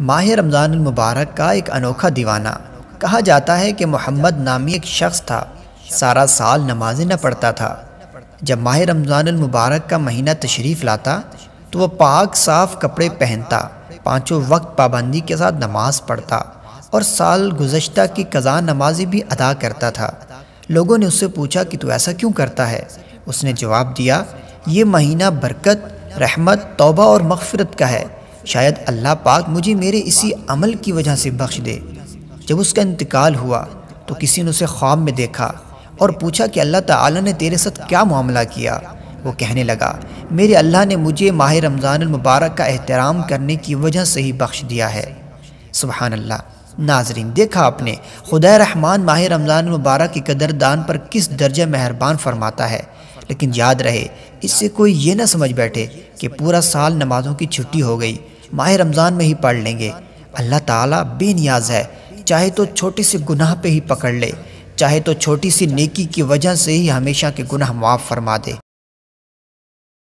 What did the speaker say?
माह रमज़ान मुबारक का एक अनोखा दीवाना कहा जाता है कि मोहम्मद नामी एक शख्स था सारा साल नमाजें न पढ़ता था जब माह रमज़ान मुबारक का महीना तशरीफ़ लाता तो वह पाक साफ कपड़े पहनता पाँचों वक्त पाबंदी के साथ नमाज़ पढ़ता और साल गुज्त की कज़ा नमाजी भी अदा करता था लोगों ने उससे पूछा कि तू ऐसा क्यों करता है उसने जवाब दिया ये महीना बरकत रहमत तोबा और मगफरत का है शायद अल्लाह पाक मुझे मेरे इसी अमल की वजह से बख्श दे जब उसका इंतकाल हुआ तो किसी ने उसे ख्वाब में देखा और पूछा कि अल्लाह ताला ने तेरे साथ क्या मामला किया वो कहने लगा मेरे अल्लाह ने मुझे माह रमज़ानमबारक का एहतराम करने की वजह से ही बख्श दिया है सुबहान अल्लाह नाजरीन देखा आपने खुदा रहमान माह रमज़ानमबारक की कदरदान पर किस दर्ज मेहरबान फरमाता है लेकिन याद रहे इससे कोई ये ना समझ बैठे कि पूरा साल नमाज़ों की छुट्टी हो गई माह रमज़ान में ही पढ़ लेंगे अल्लाह ताला बेनियाज है चाहे तो छोटे से गुनाह पे ही पकड़ ले चाहे तो छोटी सी नेकी की वजह से ही हमेशा के गुनाह माफ़ फरमा दे